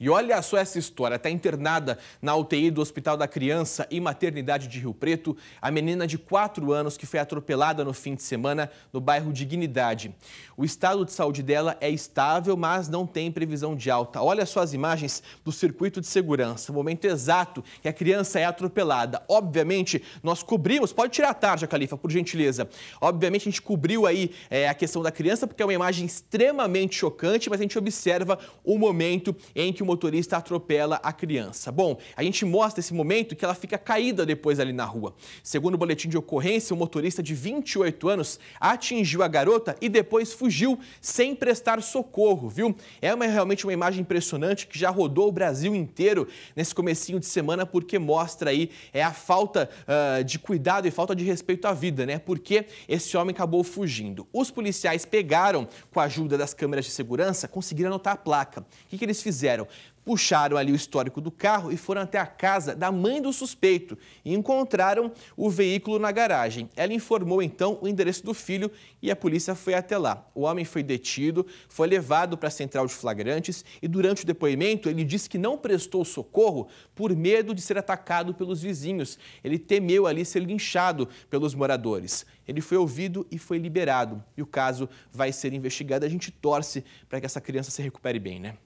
E olha só essa história. Está internada na UTI do Hospital da Criança e Maternidade de Rio Preto a menina de 4 anos que foi atropelada no fim de semana no bairro Dignidade. O estado de saúde dela é estável, mas não tem previsão de alta. Olha só as imagens do circuito de segurança, o momento exato que a criança é atropelada. Obviamente, nós cobrimos. Pode tirar a tarja, Califa, por gentileza. Obviamente, a gente cobriu aí é, a questão da criança porque é uma imagem extremamente chocante, mas a gente observa o momento em que motorista atropela a criança. Bom, a gente mostra esse momento que ela fica caída depois ali na rua. Segundo o boletim de ocorrência, o motorista de 28 anos atingiu a garota e depois fugiu sem prestar socorro, viu? É uma, realmente uma imagem impressionante que já rodou o Brasil inteiro nesse comecinho de semana porque mostra aí é a falta uh, de cuidado e falta de respeito à vida, né? Porque esse homem acabou fugindo. Os policiais pegaram, com a ajuda das câmeras de segurança, conseguiram anotar a placa. O que, que eles fizeram? Puxaram ali o histórico do carro e foram até a casa da mãe do suspeito e encontraram o veículo na garagem. Ela informou então o endereço do filho e a polícia foi até lá. O homem foi detido, foi levado para a central de flagrantes e durante o depoimento ele disse que não prestou socorro por medo de ser atacado pelos vizinhos. Ele temeu ali ser linchado pelos moradores. Ele foi ouvido e foi liberado. E o caso vai ser investigado. A gente torce para que essa criança se recupere bem, né?